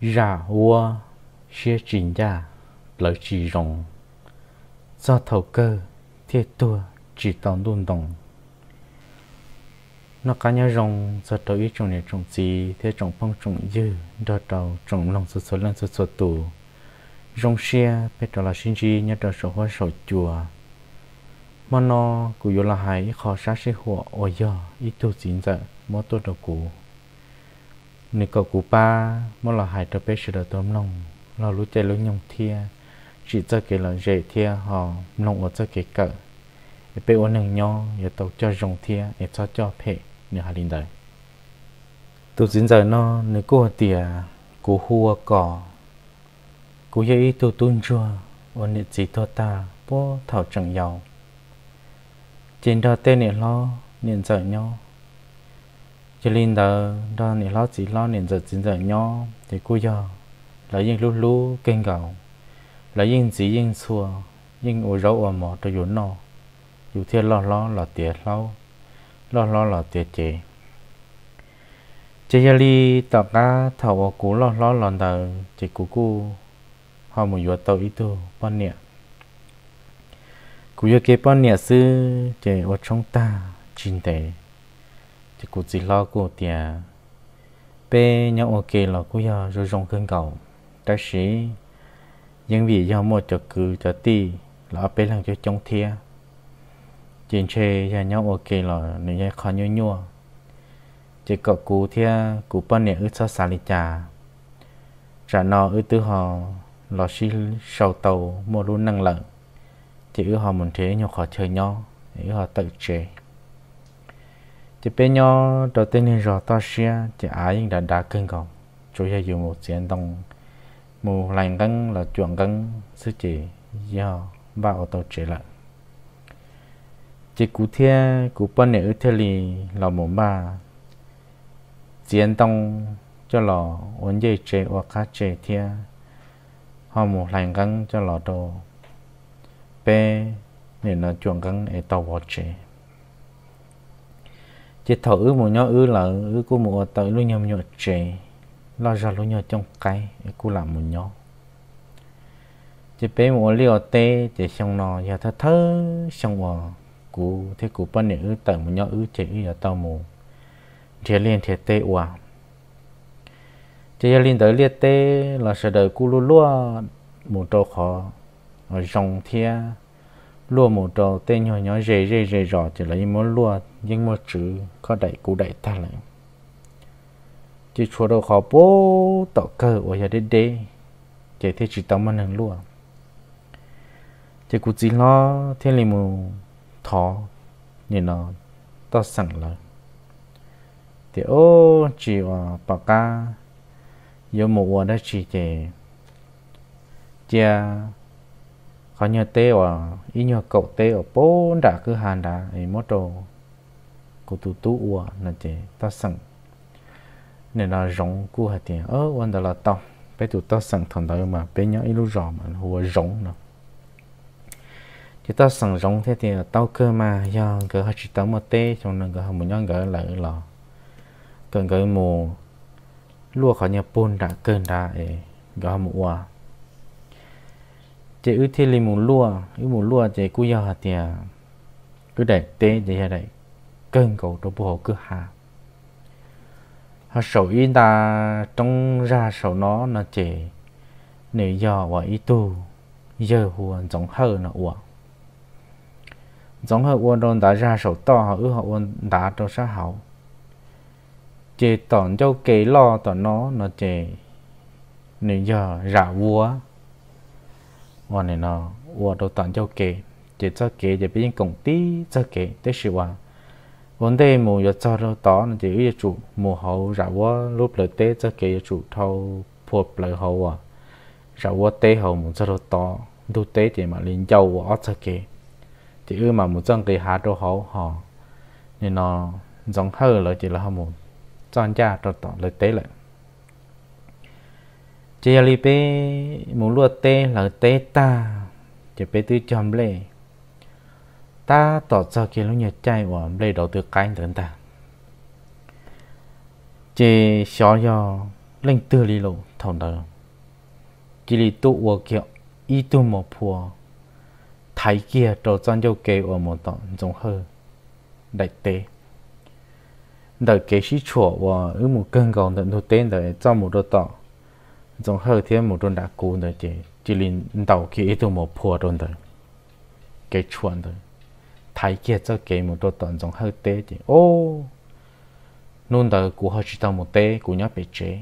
ra hua xie trình gia lỡ chỉ rồng do thầu cơ thiết tua chỉ tòng đun đồng nó cá nhà rồng do đầu ý trồng này trồng gì thế trồng phong trồng dư do đầu trồng lòng sụt sụt lên sụt sụt tù rồng xia biết đó là sinh chi nhà đó sổ hoa sổ chùa mà nó cũng yếu là hai khó sát sẽ hộ ôi giờ ít tu chính giờ mà tôi đâu cụ nếu có cú ba mỗi là hai trò bé sự đầu tôm lòng là lũ chạy lối nhông thia chỉ cho cái lối dễ thia họ lòng ở cho cái cỡ để bé ôn nương nhau để tàu cho rồng thia để cho cho phe, nếu hai linh đời tôi diễn giờ nó nếu cô tìa cú hua cỏ cú dễ tôi tuôn chua ôn nịt gì tôi ta bố thảo chẳng giàu trên đó tên này lo niệm giờ nhau cho nên đó đó nè lo chỉ lo nên giờ chính giờ nhỏ thì cô giờ lấy những lú lú kinh gạo lấy những gì những xua những ủ rau ở mỏ cho yến nọ dù thế lo lo là tiệt lâu lo lo là tiệt chế chế giờ đi tập đã thầu cú lo lo lo đờ chỉ cú cú họ một vừa tàu ít tu bọn nè cú vừa kế bọn nè sư chế ở trong ta chín tệ thì cụ chỉ lo cụ tiền à, bé nhau ok là cụ giờ rồi rong cơn cầu trái sĩ nhưng vì do một cho cứ cho ti là bé làm cho trong thia trên xe nhà nhau ok là nếu như khó nhau nhua, chỉ có cố thia cụ bên này ước sao xả lý trà trả nợ ước tư họ là xí sầu tàu mua luôn năng lượng, chỉ ước họ muốn thế nhau khó chơi nhau ước họ tự chơi chỉ bên nhau đầu tiên thì rõ ta xia chỉ ai cũng đã đã cưng cầu chủ yếu dùng một chiến đồng một lành cân là chuẩn cân sự chỉ do ba ô tô chế lại chỉ cụ thể cụ bên này ở thế li là một ba chiến đồng cho lò ổn dây chế hoặc cá chế thia họ một lành cân cho lò đồ bên này là chuẩn cân ở tàu chế chỉ thử một nhỏ ư là ư của một tới luôn nhầm nhỏ trẻ lo ra luôn nhỏ trong cái cô làm một nhỏ chỉ bé một liều tê chỉ xong nó giờ thơ thơ xong vào của thế của bên này ư tới một nhỏ ư chỉ ư ở tao mù chỉ liên thiệt tê hòa chỉ liên tới liệt tê là sẽ đợi cú lúa một trâu khó ở dòng thia lúa một trò tên nhỏ nhỏ rề rề rề rò chỉ lấy món lúa nhưng mà chữ có đẩy cú đẩy ta lại chỉ chùa đâu khó bố tỏ cơ ở nhà đế đế chỉ thế chỉ tao mà hàng lúa chỉ cú chỉ lo thế là mù thỏ nhìn nó tao sẵn là thì ô chỉ ở bà ca yêu một quả đã chỉ chỉ chỉ khó nhờ tê ở ý nhờ cậu tê ở bốn đã cứ hàn đã ấy mốt đồ cô tu tu ua là chế ta sẵn nên là rộng cú hạt tiền ớ quan đó là tao bé tụ ta sẵn thằng đó mà bé nhớ ý lúc rõ mà hùa rộng nữa chứ ta sẵn rộng thế thì tao cơ mà do gỡ hai chỉ tao mà tê trong nên gỡ không muốn nhớ gỡ lại là cần gỡ mù lúa khó nhờ bún đã cơn đã ấy gõ mù ua chế ư thế li mù lua ư mù lua chế cứ yo hạt tiề cứ để té chế hạt đấy cơn cầu đồ bộ cứ hà họ sầu y ta trong ra sầu nó nó chế nếu giờ và y tu giờ hùa giống hơ nó uổng giống hơ uổng đồn đã ra sầu to họ ư họ uổng đã cho sa hậu chế tỏn cho kế lo tỏn nó nó chế nếu giờ rạ vua วันนี้เนาะว่าเราตอนเจ้าเก๋จะเจ้าเก๋จะไปยิงกงตีเจ้าเก๋ได้สิว่าวันเดียวมูจะเจ้าเราตอนจะอยู่จู่มูเขาจะว่ารูปเลยเต้เจ้าเก๋จะจู่เท่าพวดเลยเขาอ่ะจะว่าเต้เขามูเจ้าเราตอนดูเต้จะมาลินเจ้าว่าเจ้าเก๋จะเออมามูเจ้าเก๋หาตัวเขาห่อนี่เนาะจังเฮอเลยจะละเขามูจ้อนจ้าเราตอนเลยเต้เลย chỉ là bé muốn lúa tê là tê ta chỉ bé tư chấm lệ ta tỏ ra kia lúc nhớ chạy và lệ đầu tư cánh đến ta chỉ xóa yo lên tư lý lộ thòng đầu chỉ lý tu vô kiểu ý tu một phùa thái kia đồ chân cho kê ở một tổ giống hơ đại tế đợi kế sĩ chùa và ư một cơn gòn tận thu tên đợi cho một đồ tổng trong hơi thiên một đồn đã cú nữa chỉ chỉ linh đầu kia ít một phù đồn thôi cái chuẩn thôi thay kia cho cái một đôi toàn trong hơi tê chỉ ô nôn đầu cú hơi chỉ tao một tê cú nhớ bị chế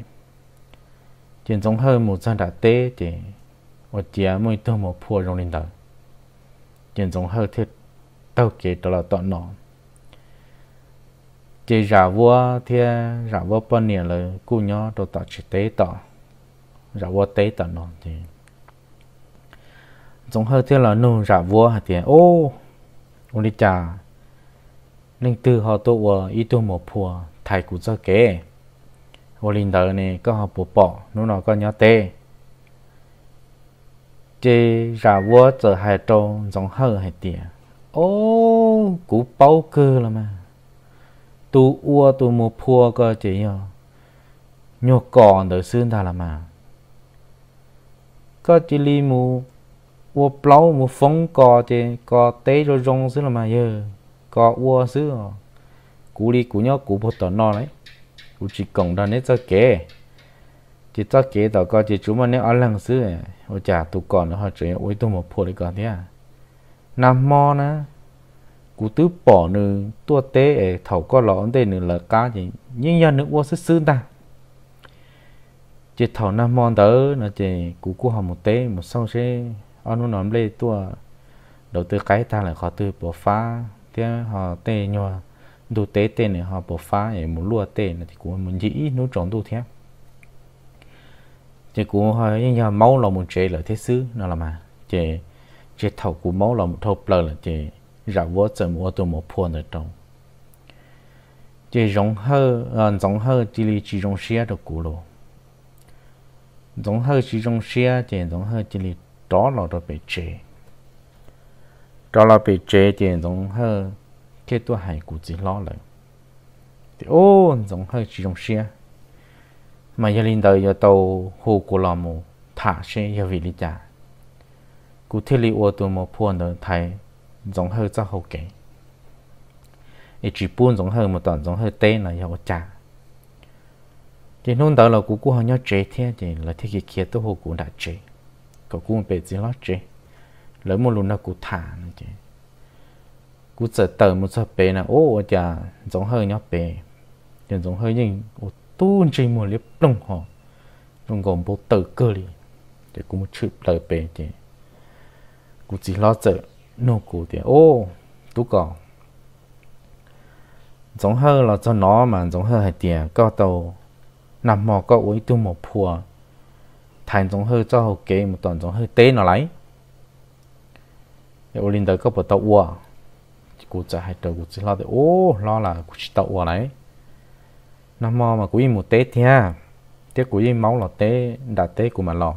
chỉ trong hơi một dân đã tê chỉ ở chia tôi một phù trong linh đầu chỉ trong hơi thiết tao kia đó là toàn nọ chỉ giả vua thì giả vua bao nhiêu lời cú nhớ đồ tao chỉ tế tao ra vua tế tận nó thì giống hơi thế là nô ra vua hả tiền ô ông đi chả linh tư họ tụ vợ ý tụ một phùa thầy cụ cho kế ô linh đời này có họ bộ bỏ nô nó có nhớ tế chế ra vua trở hai trâu giống hơi hả tiền ô cụ bao cơ là mà tu ua tu một phùa cơ chỉ nhờ nhô còn đời xương ta là mà có chỉ li mù uo plau mù phong cò thì cò tế rồi rong xứ là mà giờ cò uo xứ à. cú đi cú nhóc cú bột tỏ no đấy cú chỉ cộng đàn hết cho kể chỉ cho kể đó cò chỉ chúng mà nếu ăn lăng xứ à ô chả tụ còn nó họ chơi ôi tôi một phô đi còn thế à nam mo na cú tứ bỏ nư tua tế ở thầu có lọ ổn tê nư là cá gì nhưng giờ nước uo xứ xứ ta chỉ thầu năm món tớ nó chỉ cú cú học một tế một sau sẽ ăn nó nằm lên tua đầu tư cái ta lại khó tư bỏ phá thế họ tê nhòa đủ tế tê này họ bỏ phá để muốn lùa tê này thì cũng muốn dĩ nó trộn đồ thế chỉ cũng hơi nhà máu là một chế là thế sứ nó là mà chỉ chỉ thầu của máu là một thầu plơ là chỉ rào vỡ chờ mua tôi một phuôn ở trong chỉ rộng hơn à, rộng hơn chỉ lý chỉ rộng xe được cú rồi giống hơi chỉ trong xe thì giống hơi chỉ là đó là đó bị chế đó là bị chế thì giống hơi kết tôi hay cụ chỉ lo lại thì ô giống hơi chỉ trong xe mà giờ linh đời giờ tàu hồ của lò mù thả xe giờ vì lý trả cụ thiết lý ô tô một phuôn đời thầy giống hơi cho hậu kế ý chỉ buôn giống hơi một đoạn giống hơi tên là giờ trả thì nôn đó là cú cú họ nhớ chế thế thì là thế kia kia tôi hồ cú đã chế có cú một bể gì lót chế lấy một lúc nào cú thả nữa chứ cú sợ tờ một sợ bể là ô chả giống hơi nhớ bể thì giống hơi nhưng ô tuôn chỉ một lớp lông họ lông gồm bộ tờ cơ đi thì cú một chữ tờ bể thì cú chỉ lo sợ nô cú thì ô tú có, giống hơi là cho nó mà giống hơi hay tiền có tàu nằm mò có uống tu một phùa thành trong hơi cho hậu kế một tuần trong hơi tế nó lấy ô linh tới có bộ tàu ua cụ trả hai đầu cụ chỉ lo thì ô lo là cụ chỉ tàu ua đấy nằm mò mà cụ im một tế thì ha tiếc cụ im máu là tế đã tế của mà lo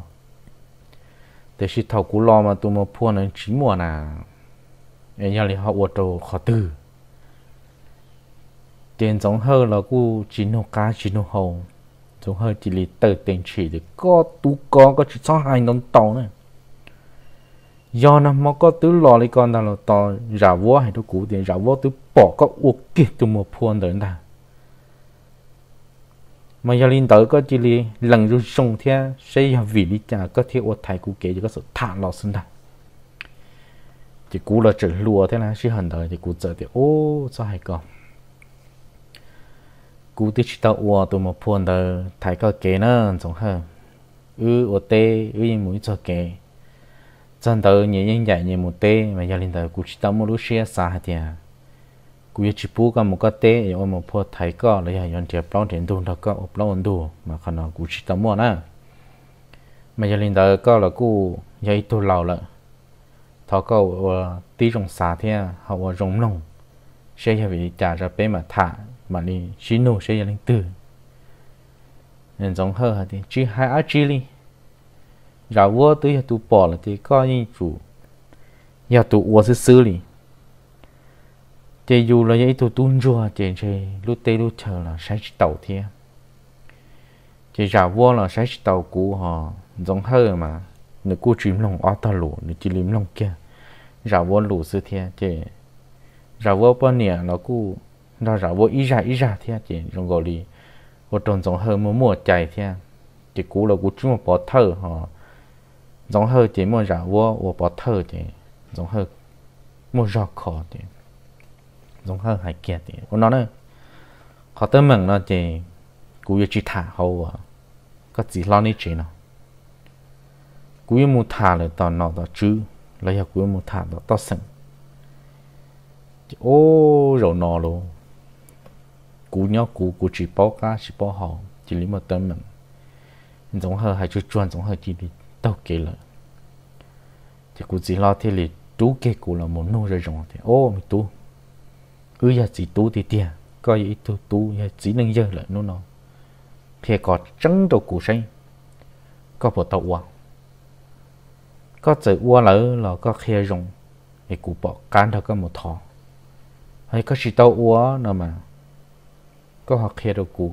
thế chỉ thầu cụ lo mà tu một phùa nó chỉ mùa nà em nhà li họ ua trâu khó từ tiền giống hơi là cụ chín nô cá chín nô hầu chúng hơi chỉ lì tờ tiền chỉ để có tú có có chỉ sao hai nón tàu này do nó mà có tứ lò lấy con nào là to giả vô hay nó cũ tiền giả vô tứ bỏ có uộc kia từ một phuôn tới ta mà giờ linh tới có chỉ lì lần rồi sông theo xây vì lý trả có thể uộc thầy cũ kể cho có sự thả lò sinh ra chỉ cũ là chữ lùa thế là chỉ hẳn đời thì cũ giờ thì ô sao hay còn cú tí chỉ tao uo tụi một phuần tờ thái có kế nó giống hờ ư uo tê ư yên mũi cho kế chân tờ nhẹ nhàng dạy nhẹ một tê mà gia đình tờ cú chỉ tao một lúc xe xa hạt nhà cú yên chỉ bú cả một cái tê ở một phuần thái có lấy hàng yon tiệp long trên đun đó có ốp long ổn mà khả năng cú chỉ tao mua nè mà gia đình tờ có là cú dạy tụi lâu lợ thọ có tí rồng xa thế họ nông, xe sẽ phải trả ra bé mà thả mà đi chỉ nổ sẽ lên từ nên giống hơn thì chỉ hai ác chỉ đi giả vua tới tu bỏ là thì coi như chủ giờ tu vua sẽ xử lý thì dù là vậy tu tuân rùa thì thì lúc tây lúc chờ là sẽ tàu thiên thì giả vua là sẽ tàu cũ họ giống hơn mà nếu cô chìm lòng ở ta lũ nếu chỉ lòng kia giả vua lũ sư thiên thì giả vua bao nhiêu là cô nó rõ vô ý ra ý ra thế à, chị trong gọi đi vô tròn giống hơi mua mua chạy thế à? chị cú là cú một bỏ thơ họ giống hơi chị mua rõ vô vô bỏ thơ chị giống hơi mua rõ khó chị giống hơi hay kia chị của nó nữa họ tới mừng nó chị cú yêu chị thả hậu à? có gì lo ní chị nó, cú yêu mua thả là tao nó tao chứ lấy cú yêu mua thả tao tao sừng ô rồi nó luôn cú nhớ cú cú chỉ bỏ cá chỉ bỏ hậu chỉ lấy một tấm mình giống hơi hay chút chuan giống hơi chỉ đi tao kể là thì cú chỉ lo thế là tú kê cú là một nô rồi giống thế ô mình tú chỉ tú tiền coi ít tú tú giờ chỉ nâng giờ là nó nó thì có trắng đồ cú say có bộ tàu uang có chữ uang là là có khe rồng thì cú bỏ cán thôi có một thò hay có chỉ tàu uang nữa mà ก็หักเคโรกู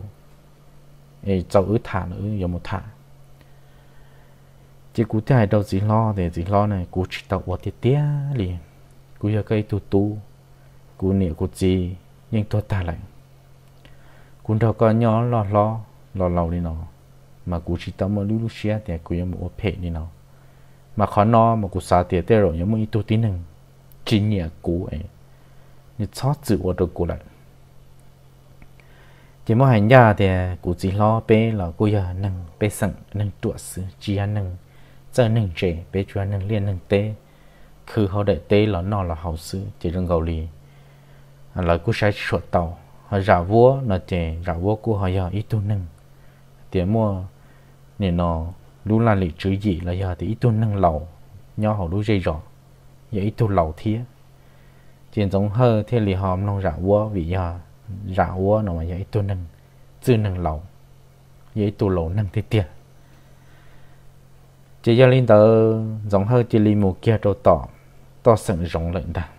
เอเจ้าอื้อถานอื้อยมถาจีกูจะให้เราจีล้อแต่จีล้อเนี่ยกูชิตาวัดเตี้ยเลยกูอยากให้ตัวตูกูเนี่ยกูจียังตัวตาเลยกูเราก็ย้อนล้อล้อล้อเราเลยเนาะมากูชิตามาลูลูเชียแต่กูยังมัวเพ่นี่เนาะมาขอนอมากูสาเตี้ยเตี้ยหรอยังมึงอีตัวที่หนึ่งจีเนี่ยกูเอง你操自我的过来。chỉ mỗi hành giả thì cụ chỉ lo bé là cụ giờ nâng bé sẵn nâng tuột sự chỉ ăn nâng giờ nâng trẻ bé chúa nâng liên nâng tế cứ họ để tế là nó là hậu sự chỉ rừng gầu lì là cụ sẽ chuột tàu họ giả vua là chỉ giả vua của họ giờ ít tu nâng thì mua nên nó lúc là lịch chữ gì là giờ thì ít tu nâng lầu nhau họ lúc dây rõ giờ ít tu lầu thiế chỉ giống hơi thế lì họ nông giả vua vì giờ rào nó mà dễ tu nâng tư nâng lầu dễ tu lầu nâng thì tia chỉ cho linh tờ giống hơi chỉ linh một kia đồ tỏ tỏ sừng rộng lợn ta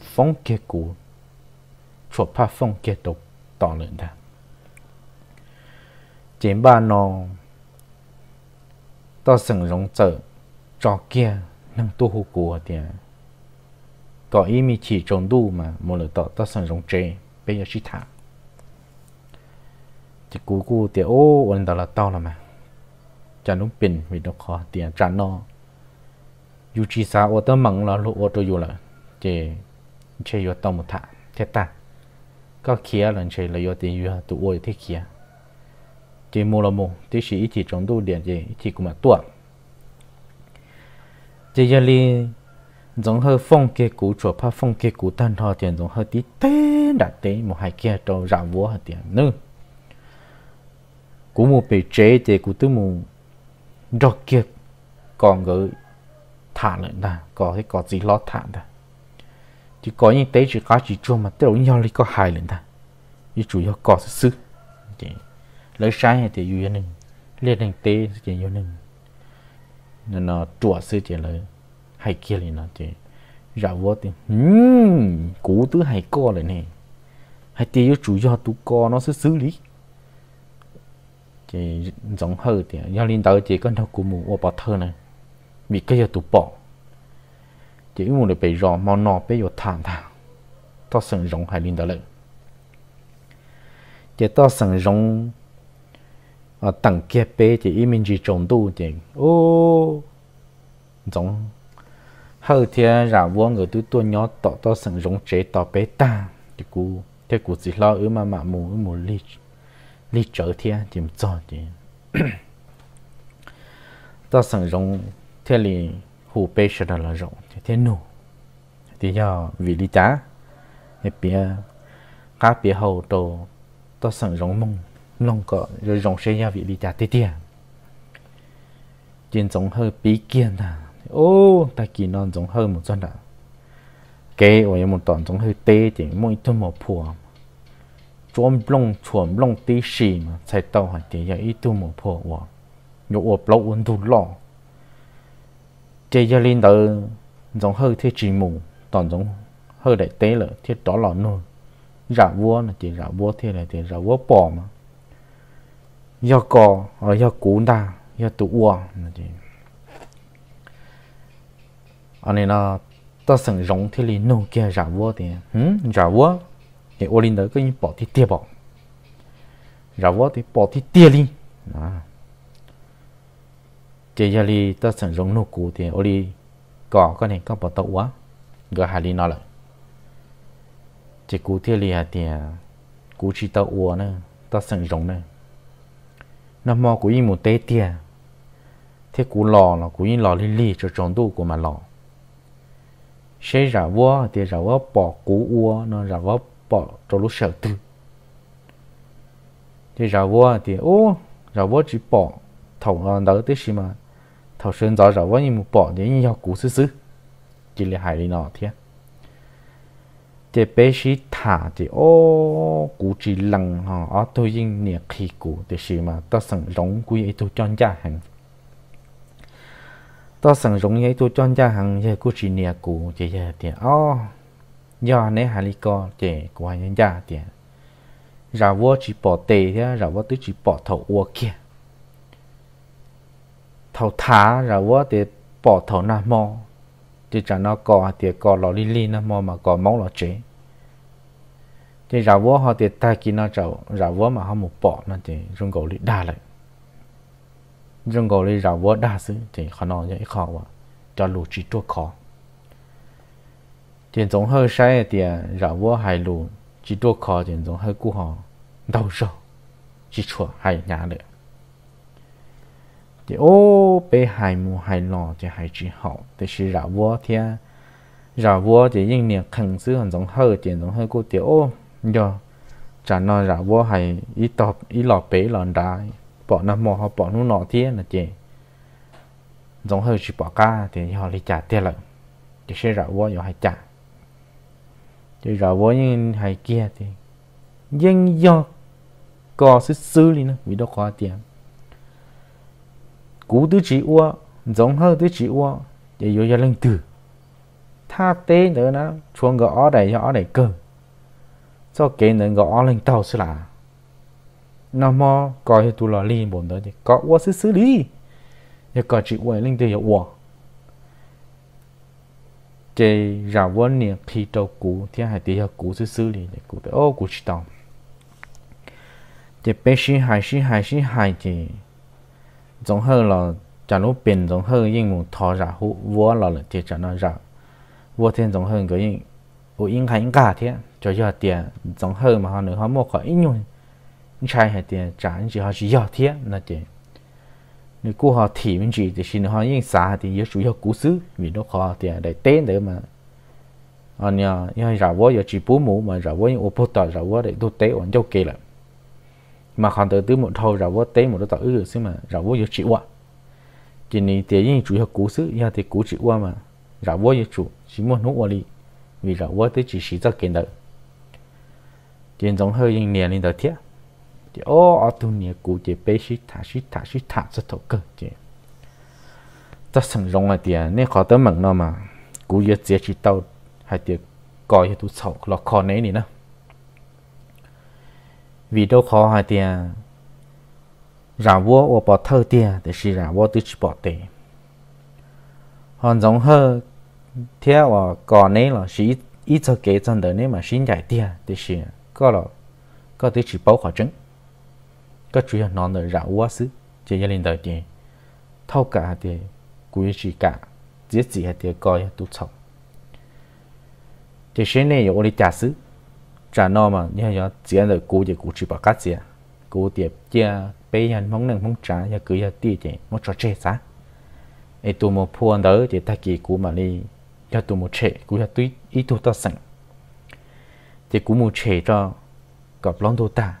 phong kia cũ chỗ pha phong kia đồ tỏ lợn ta chỉ ba nó tỏ sừng rộng trở trò kia nâng tu hú cũ thì có ý mi chỉ trồng đu mà một lần tỏ tỏ sừng rộng chế bây giờ chỉ thả chỉ cú cú tiệt ô ổn đó là to là mà cho nó pin vì nó khó tiền trả nó dù chỉ sa ô tơ mặn là lũ ô tô dù là chỉ chỉ vô tao một thả thế ta có khía là chỉ là vô tiền vô tụ ô thế kia chỉ mua là mua thế chỉ chỉ trong đồ điện chỉ chỉ cũng mà tuột chỉ giờ li giống hơi phong kia cũ chỗ pha phong kia cũ thân họ tiền giống hơi tí tê đặt tê một hai kia trâu rạo vua hơi tiền nữa cú một bề chế thì cú tư mù đọc kia còn gỡ thả nữa nà có cái có gì lo thả nà chỉ có những tế chỉ có chỉ chua mà tiêu nhau lý có hai lên nà như chủ yếu có sự chỉ lấy sai thì yêu nên liên hành tế thì chỉ yêu nên nên nó chùa sự chỉ lấy hay kia này nó thì giả vô thì hmm cú tứ hay co lại nè hay tiêu chủ do tu co nó sẽ xử lý thì giống hơi thì do liên tới chỉ có đâu của mù ô bỏ thơ này bị cái giờ tụ bỏ chỉ mù để bị rò mò nọ bị giờ thản thà to sừng rồng hay liên tới lại chỉ to sừng rồng ở ờ, tầng kia bê chỉ mình chỉ trồng đủ chỉ ô giống hầu thì rả vô người tu tua nhỏ tọ to sừng Rồng chế tọ bé ta thì cú thế cú chỉ lo ứ mà mà mù ứ mù li li trở thì chỉ cho thì tọ sừng rong thế li hù bé sẽ là rồng, thì thế nụ thì do vì lý chả thì bia cá bia hậu đồ tọ sừng Rồng mông long cọ rồi rồng sẽ do vì lý chả tê tê chính giống hơi bí kiên à ô ta kỳ non giống hơn một chút đã cái ở một tòn giống hơi tê thì mỗi tuần một phù chuom long chuom long tê xì mà sai tàu hạt thì giờ ít tuần một phù wa nhổ ở lâu ôn đủ lo chơi giờ lên đó giống hơi thế chỉ mù tòn giống hơi đại tê là thế đó là nôi, rạ vua là chỉ rạ vua thế là thì rạ vua bỏ mà do cò ở ờ, do cú ta do tụ uo là chỉ anh nên là ta sẵn rộng thì lì nô kia giả vua thì hử giả vua thì ô linh đấy cái bỏ thì tia bỏ giả vua thì bỏ thì tia linh à chỉ giờ lì ta sẵn rộng nô cũ thì ô lì có cái này có bỏ tàu quá gọi hà lì nó là chỉ cũ thì lì hà thì cũ chỉ tàu quá nữa ta sẵn rộng nữa nó mò cũ y một tế tia thế cũ lò là cũ y lò lì lì cho tròn tu của mà lò sẽ ra vô thì ra vô bỏ cú vô nó ra vô bỏ cho lúc sợ tư thì ra vô thì ô ra vô chỉ bỏ thầu nó đỡ tới gì mà thầu sơn gió ra vô nhưng mà bỏ thì như cú sư sư chỉ là hại đi nó thế thì bé sĩ thả thì ô cú chỉ lằng ha, ở tôi yên nhiệt khi cú thì gì mà ta sẵn rong quý ấy tôi chọn ra hàng tôi sẵn rộng ấy tôi chọn ra hàng giờ cô chỉ nè cụ chỉ giờ tiền ô do nè hà lý co chỉ của nhân gia tiền rào vua chỉ bỏ tề thế rào vua tôi chỉ bỏ thầu ua kia thầu thả rào vua thì bỏ thầu nam mô thì chả nó cò thì cò lò li li nam mô mà cò máu lò chế thì rào vua họ thì ta kia nó rào rào vua mà họ một bỏ nó thì rung cầu lý đa lại rừng gò lì rào vô đa sư thì khó nọ nhảy khó quá cho lù chỉ chua khó tiền giống hơi sai thì rào vô hai lù chỉ chua khó tiền giống hơi cú họ đau rồi chỉ chua hai nhà nữa thì ô bé hai mù hai lò thì hai chỉ hậu thì chỉ rào vô thì rào vô thì những niệm khẩn sư hẳn giống hơi tiền giống hơi cú thì ô giờ chả nó rào vô hai ít tọp ít lọ bé lòn đai bỏ nằm mò họ bỏ nó nọ thế là chị giống hơi chỉ bỏ ca thì họ đi trả tiền lại chỉ sẽ rạo vô rồi hay trả chỉ rạo vô nhưng hay kia thì nhưng do có sự xử lý nó vì đó có tiền cú tứ chỉ ua giống hơi tứ chỉ ua để vô gia lên từ tha tế nữa nó chuông gõ ở đây ở cơ cho cái nữa gõ lên tàu sẽ là nó mò có hệ tu lò li bốn đó thì có ua xứ xứ lý thì có chỉ ua linh thì ua chế ra vốn niệm khi trâu cũ thì hai tí hợp cũ xứ xứ lý thì cũ thì ô cũ chỉ tòng chế bé xí hai xí hai xí hai chế giống hơn là chả lúc biển giống hơn nhưng mà thò ra hũ vua là là chế chả nó ra vua thiên giống hơn cái yên ô yên hành cả thế cho giờ tiền giống hơn mà họ nữa họ mua khỏi ít nhung trái hệ tiền trả những gì họ chỉ giao thiết là tiền nếu cô họ thì những gì thì xin họ những xã thì yếu chủ yếu cú xứ vì nó họ tiền để tên để mà anh nhờ nhá rào vô giờ chỉ bố mũ mà rào vô những ô bút tỏi rau vô để đốt tế ổn cho kì lại mà còn từ từ một thâu rào vô tế một đôi tỏi ư xứ mà rào vô giờ chỉ qua chỉ này tiền những chủ yếu cú xứ nhà thì cú chỉ qua mà rào vô giờ chủ chỉ muốn nút qua đi vì rào vô tới chỉ chỉ cho kiện được tiền giống hơi những nền lên đợi thiết chị ô ở tu nia cụ chị bê xí thả xí thả xí thả rất thấu cơ chị ta sẵn rong là tiền nên khó tới mừng nó mà cụ giờ chị chỉ tao hay tiền coi cho tu sầu lọ khó nấy nè vì đâu khó hay tiền rà vua ô bỏ thơ tiền để xì rà vua tự chỉ bỏ tiền hòn giống hơ theo ở cò nấy là xí ít cho kế chân đời nấy mà xin giải tiền để xì có là có tự chỉ bảo khó chứng ก็จุยนอนเลยราวซึจะยันเลยเดียเท่ากับเดียกุยสิกะเจียจีเดียก็ยตุชง这些呢有我的家事，在那嘛，你还要这样的过节过去把家节，过节节别人忙能忙啥，也过要地节，莫做这啥。哎，多么破案的，这他给过嘛哩，要多么吃，过要对一多多省。这过么吃着，搞不啷多大。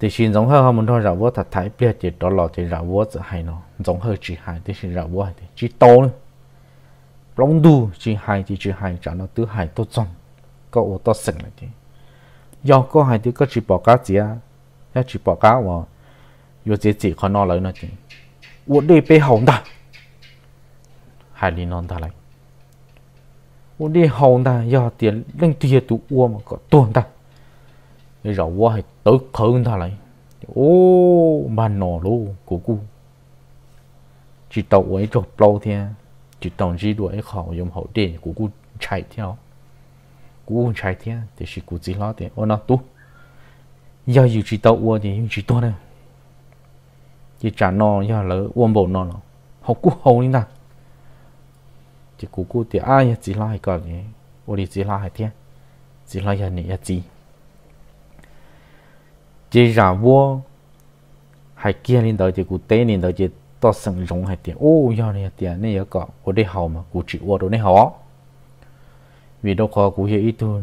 thì xin giống hơn mình thôi rau vua thật thái bia thì đó là thì rau vua sẽ hay nó giống hơn chỉ hay thì xin rau vua thì chỉ to nữa lòng đu chỉ hay thì chỉ hay cho nó tứ hay tốt trong có ô tốt sừng lại thì do có hay thì có chỉ bỏ cá gì à ya chỉ bỏ cá mà yo chỉ chỉ khó nó lấy nó chỉ ô đi bê hồng ta hay đi non ta lại ô đi hồng ta do tiền lên tiền tụ ô mà có tuôn ta cái rậu quá hay tức hơn tha lại ô mà nổ luôn của cu chỉ tàu ấy cho lâu thế à. chỉ tàu gì đuổi khỏi dùng hậu tiền của cu chạy theo của chạy theo thì chỉ của chỉ lo thì ô nó tu giờ dù chỉ tàu qua thì chỉ tu này chỉ trả nó giờ lỡ uống bộ nó nó học cú hậu như nào chỉ cú cú thì ai chỉ lo hay còn gì, ô đi chỉ lo hay thế chỉ lo hay nhỉ chỉ chỉ ra vô hay kia lên tới chỉ cụ tế lên tới chỉ to sừng rồng hay tiền ô do này tiền này có của đây hậu mà cụ chỉ ở đâu này họ vì đâu có cụ hiểu ý tôi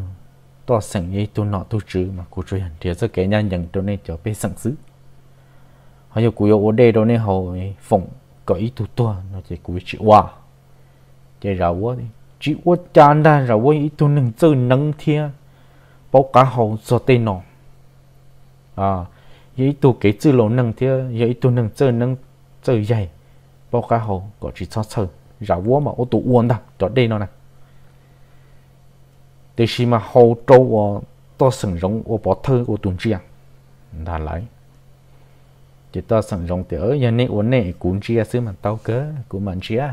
to sừng ý tôi nọ tôi chữ mà cụ chơi hành thì sẽ kể nhau nhận đâu này cho bé sừng xứ hay giờ cụ ở đây đâu này hậu phụng có ý tôi to nó chỉ cụ chỉ qua chỉ ra vô đi chịu qua chán ra ra vô ý tôi nâng chơi nâng thiên báo cả hậu cho tên nọ à vậy tu cái chữ lỗ nâng thế vậy tu nâng chơi nâng chơi dày bao cái hồ có chỉ cho chơi rau vua mà ô tu uốn đó cho đây nó này thế khi mà hồ trâu ở to sừng rồng ô bỏ thơ ô tuần chia là lại chỉ to sừng rồng thì ở nhà này uốn này cũng chia xứ mà tao cớ cũng mà chia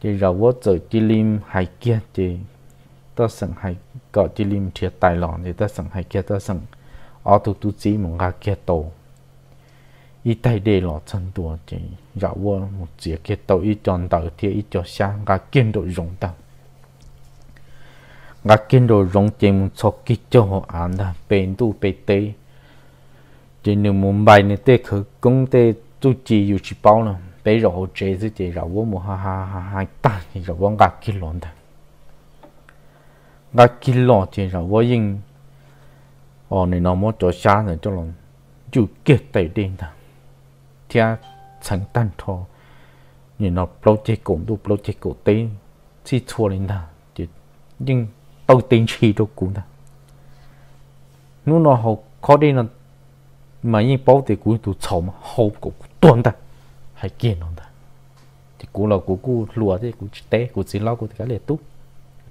chỉ rau vua chơi chỉ lim hai kia thì to sừng hai có chỉ lim chia tài lòn thì to sừng hai kia to sừng ở tu tu chỉ một ngã kia tổ ý tay đề lọ chân tổ chỉ dạ vua một chiếc kia tổ ý chọn đầu thì ý cho xa ngã kiên độ rộng tàu ngã kiên độ rộng chỉ một số kí cho họ ăn là bên tu bên tê chỉ nếu muốn bài nên tê khử công tê tu chỉ yêu chỉ bao là bây giờ họ chế gì thì dạ vua một ha ha ha ha ta thì dạ vua ra kiên lọ tàu ngã kiên lọ chỉ dạ vua yên 哦，你那么做啥呢？就弄就给对定的，天成单托，你那不结果都不结果对，是错了的，就 nhưng đầu tiên chỉ đâu cũng đó, nó nó học khó đi là mà những bảo thì cũng tụ chồng học cũng tuần đó, hay kiện nó đó, thì cũng là cũng cũng lùa thì cũng té cũng xin lao cũng cái này tốt,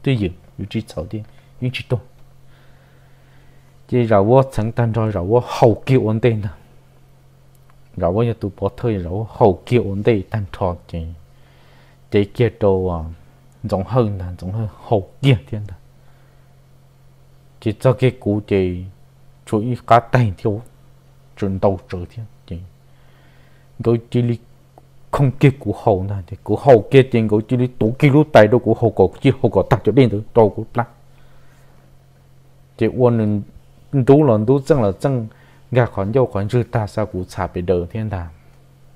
tuy nhiên, dù chỉ chồng đi, nhưng chỉ tốt chỉ rau vô chẳng tan rồi rau vô hậu kiệu ổn định rau vô như tụ bỏ thôi rau hậu kiệu ổn định tan trò chỉ chỉ kia đồ à, giống hơn là giống hơn hậu kia thiên đó, chỉ cho cái cụ chỉ chú ý cá tay thiếu chuẩn đầu trở thiên chỉ rồi chỉ lý không kia cụ hậu là thì cụ hậu kia tiền cú chỉ lý tụ kia lúc tay đâu cụ hậu cổ chỉ hậu cổ tắt cho đến tới đâu cụ lắc chỉ uốn 独人独挣了挣，牙款要款是大峡谷差别的天堂，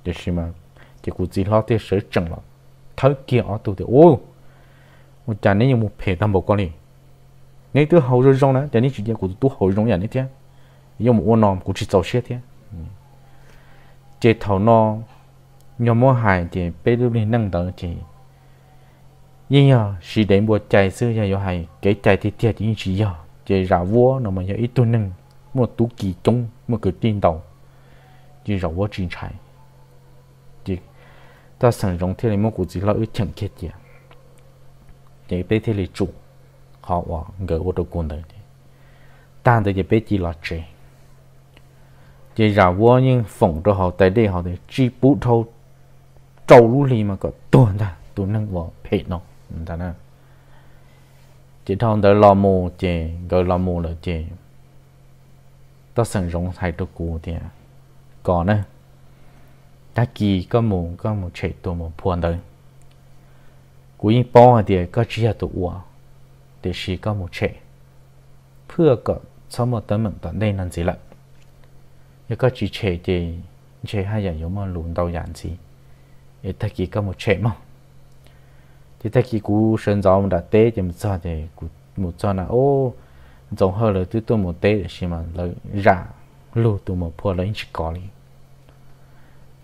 就是嘛，结果只老的水整了，他给我都的哦，我讲你有没陪他不管你，你都好热衷呢，讲你直接我都好热衷呀那天，要么我呢我去找些天，这头呢，要么还的被路里弄到这。nhưng giờ chỉ đến một chạy sư nhà yêu hành cái chạy thì thiệt như chỉ giờ chỉ rào vua nó mà giờ ít tuần nâng một tú kỳ chung một cái tin đầu chỉ rào vua chính trái chỉ ta sản dụng thế này một cụ chỉ là ít chẳng kết gì chỉ bé thế này chủ họ hòa người vô đầu quân đấy ta thì chỉ bé chỉ là trẻ chỉ rào vua nhưng phòng cho họ tại đây họ thì chỉ bút thâu trâu lũ lì mà có tuần ta tuần nâng vào hết nó ta nè chỉ thong tới lo mù chè gọi lo mù là chè ta sẵn rộng thay cho cụ thì à. còn nữa ta kỳ có mù có mù chạy tụ mù phuan tới cụ yên bỏ thì có chỉ là tụ ua thì chỉ có mù chạy พื่อก็สมมติมันตอนได้นั่นสิละแล้วก็จีเฉยเจเฉยให้อย่ายมาลุนเตาหยานสิเอตะกี้ก็หมดเฉยมั้ง thì thấy khi cú sơn gió mình đã tế thì một cho thì cú một cho là ô giống hơn là tôi tôi một tế để xem mà là ra lù tôi một phô là anh chỉ có đi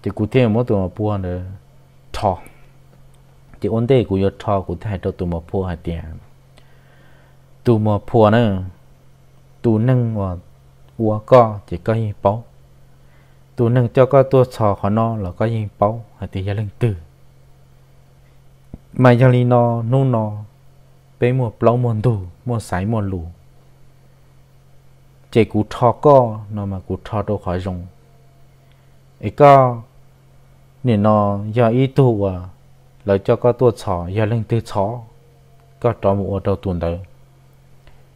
thì cú thêm một tôi một phô là thọ thì ông tế cú yo thọ cú thay cho tôi một phô hai tiền tôi một phô nữa tôi nâng và ua co chỉ có hình báu tôi nâng cho có tôi sò khó no là có hình báu hai tiền gia lưng từ mai giờ li nó, nu nó, bé mua plau mòn đồ, mùa sải mòn lụ, chế cú thọ co nó mà cú thọ đâu khỏi rồng ấy co nên nó giờ ít tu à lại cho có tua chó giờ lên tư chó có trò mù ở đầu tuần tới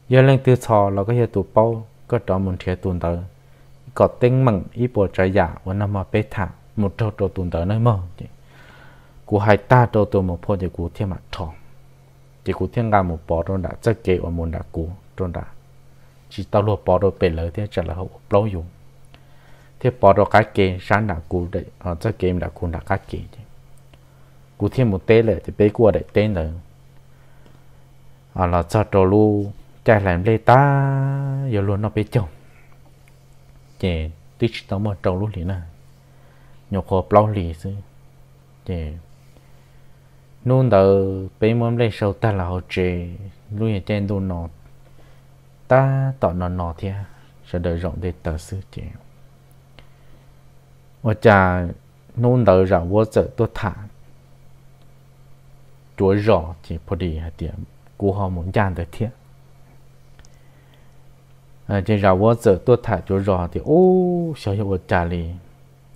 giờ lên tư chó là có giờ tụ bao có trò mù thiệt tuần tới có tiếng mặn ít bộ trái giả dạ, và nằm mà bé thả một trâu trâu tuần tới nơi mơ cú hai ta cho tôi một phong thì cú thêm mặt thòng thì cú thêm ra một bỏ rồi đã chắc kế và muốn đã cú rồi đã chỉ tao luôn bỏ rồi bể lỡ thế chả là hậu bao dùng thế bỏ rồi cái kế sáng đã cú để ở chắc kế đã cú đã cái kế thì cú thêm một tên lệ thì bé cua để tên lệ à là cho trò lu chạy làm lê ta giờ luôn nó bé chồng chỉ tích tao mà trâu lu liền à nhổ khó bao lì chứ chỉ nôn đầu bây mồm lên sâu ta là hậu chế luôn ở trên đồ nọ ta tỏ nọ nọ thế sẽ đợi rộng để tờ sư chế và cha nôn đầu rằng vô sợ tôi thả chúa rõ chỉ có đi hạt điểm của họ muốn chán được thiệt à chỉ rằng vô sợ tôi thả chúa rõ thì ô sao hiệu ở cha li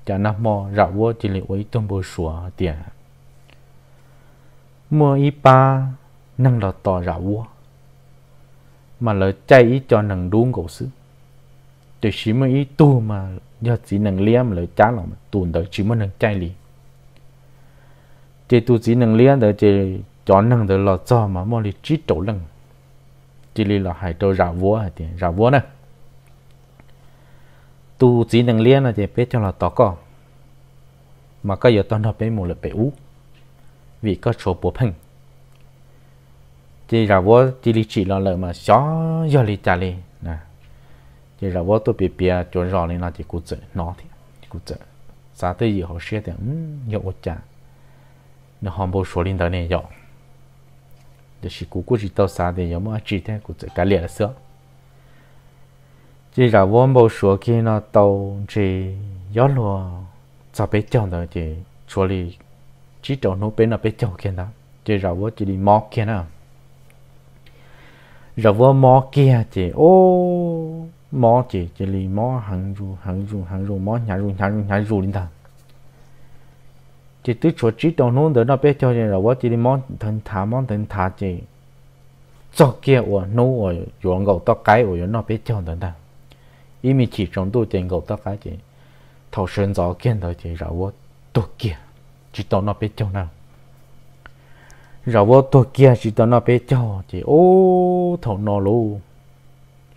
cha nam mô rằng vô chỉ li ấy trong bồ sủa tiền mua ít ba năng là tỏ ra vua mà lời chạy ít cho năng đúng cổ xứ để chỉ mới ít tu mà giờ chỉ năng liếm lời chán lòng tuần đợi chỉ mới năng chạy liền chỉ tu chỉ năng liếm đợi chỉ cho năng đợi là cho mà mua lì chỉ tổ năng chỉ lì là hai tổ ra vua hay tiền ra vua nè tu chỉ năng liếm là chỉ biết cho là tỏ co mà cái giờ tao nó biết một là biết ú vì có số bố phăng chỉ là vô chỉ lý chỉ là lợi mà gió gió lý trả lý nè chỉ là vô tôi bị bia chuẩn rõ nên là chỉ cố trợ nó thì cố trợ sao tới giờ họ sẽ thì ừm, nhiều ổn chả nó họ bố số linh đó này gió để chỉ cố cố chỉ tao sao thì giống mà chỉ thế cố trợ cái liệt sữa chỉ là vô bố số khi nó tàu chỉ gió lùa sao bé chồng đó chỉ số lý chỉ trò nó bên là bên châu kia đó chỉ rau vô chỉ đi mò kia đó rau vô mò kia chỉ ô mò chỉ chỉ đi mò hàng rù hàng rù hàng rù mò nhà rù nhà rù nhà rù lên thằng chỉ tứ chỗ chỉ trò nó đến nó bên châu chỉ rau vô chỉ đi mò thằng thả mò thằng thả chỉ cho kia ở nó ở ruộng gầu tóc cái ở nó bên châu đó thằng ý mình chỉ trong tôi tiền gầu tóc cái chỉ thầu sơn gió kia đó chỉ rau vô tôi kia chỉ tao nó bé cháu nào rồi vô tôi kia chỉ tao nó bé cháu chỉ ô thầu nó luôn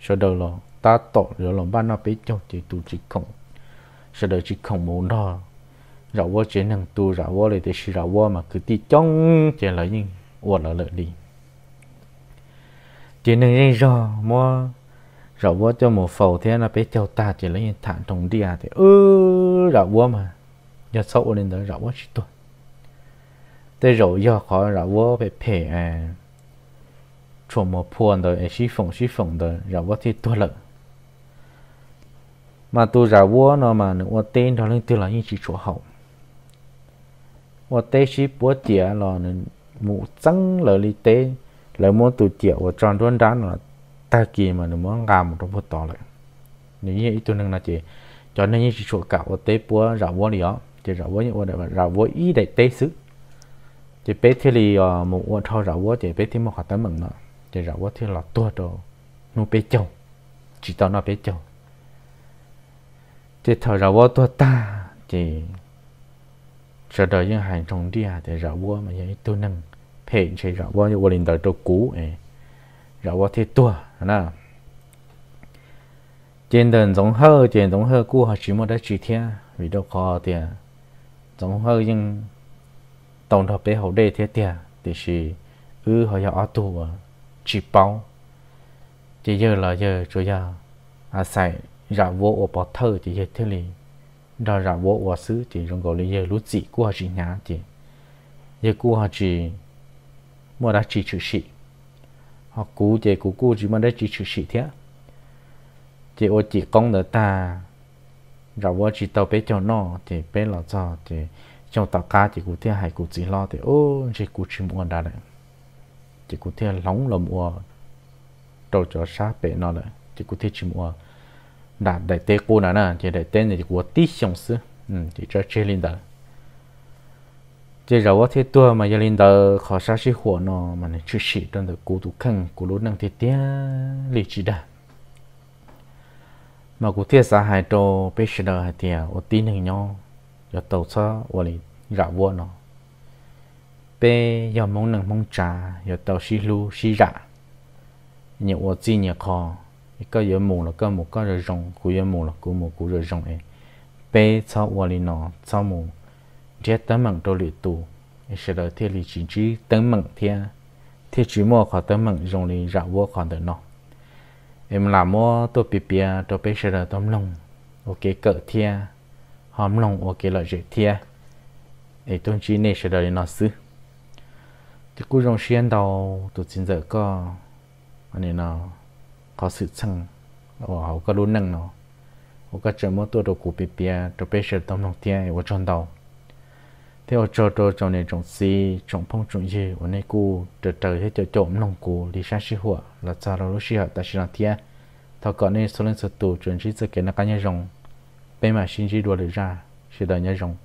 sợ đầu lo ta tổ rồi lòng ba nó bé cháu chỉ tu chỉ không sợ đầu chỉ không muốn đó rồi vô chỉ năng tu rồi vô lại thì chỉ rồi vô mà cứ đi trong chỉ lại nhưng uổng là lợi đi chỉ năng riêng rồi mua rồi vô cho một phẩu thế nó bé cháu ta chỉ lấy thản trong đi à thì ư rồi vô mà 要做我领导让我去做，对肉要好让我被陪哎，琢磨破的哎西风西风的让我去做了，嘛都让我呢嘛我等到你对了一起做好，我对西不接了呢，木增了你对，来么都接我转转转了，大几嘛你么干么都不到了，你也一顿能那些。cho nên như chỗ cả ở tế búa rào búa đi đó chỉ rau với những đại rau với ý đại tế xứ ờ, chỉ biết thì là một ô thao rau với chỉ biết thì một hoạt tấm mừng nữa chỉ rau với thì là tua đồ nó bé chồng chỉ tao nó bé chồng chỉ thao rau với tua ta chỉ chờ đợi những hàng trong đi à thì rau với mà vậy tôi nâng phê chỉ rau với những ô linh đời tôi cũ ấy rau với thì tua nè trên đường giống hơ trên giống hơ cua họ chỉ một đất chỉ thiên vì đâu khó tiền giống hơi nhưng tổng hợp tế hậu đề thế tiệt thì chỉ ư họ ở chỉ bao chỉ là giờ chủ giờ à sai ra vô ở bỏ chỉ giờ thế này vô ở xứ chỉ trong gọi là giờ lúc gì của chỉ nhà chỉ chỉ mua đã chỉ chữ sĩ họ cú chỉ cú cú chỉ mà đã chỉ chữ sĩ chỉ ô chỉ công đỡ ta rồi vợ chỉ tàu bé cho nó thì bé là cho thì trong tàu cá thì cụ thể hay cụ chỉ lo thì ô chỉ cụ chỉ muốn đạt đấy thì cụ thể lóng lầm ua đầu cho sát bé nó đấy thì cụ thể chỉ muốn đạt đại tế cô nè nè thì đại tế này thì cụ tí xong xứ ừ chỉ cho chơi linh đó chỉ rồi thì tua mà gia linh đó khó sát sinh hồ nó mà này chưa xịt đơn được cụ tu khăn cụ lúa năng thiết tiếc lịch chỉ đã mà cụ thiết xã hai trò bây giờ hai tiền ở tin hình nhau giờ tàu xa ở lại rạ vua nó bây giờ mong nâng mong trà giờ tàu xí lu xí rạ nhiều ở chi nhiều kho, cái giờ mù là cái mù cái rồi rong cụ giờ mù là cụ mù cụ rồi rong ấy bây sau ở lại nó sau mù chết tấm mạng trò lì tù sẽ đợi thiết lý chính trí tấm mạng thiên thiết chỉ mua khó tấm mạng rong lì rạ vua khó được nó em làm mua tôi bị bia tôi bê sờ tôi lông ok cỡ thia hòm lông ok loại dễ thia ấy tôi chỉ nên sờ đời nó xứ thì cứ trong xuyên đầu tổ xin giờ có anh này nó có sự chăng ở họ có luôn năng nó họ có chờ mua tôi đồ cụ bị bia tôi bê sờ tôi lông thia ở trong đầu theo cho cho cho này trồng si trồng phong trồng gì ở này cô trở trở hết cho trộm nông cô đi sang sư hùa là cha rồi lúc xưa ta xin làm thiệt thọ cọ nên số lên số tu chuyển chỉ sẽ kể là cá nhân rồng bên mà xin chỉ đùa được ra sẽ đợi nhân rồng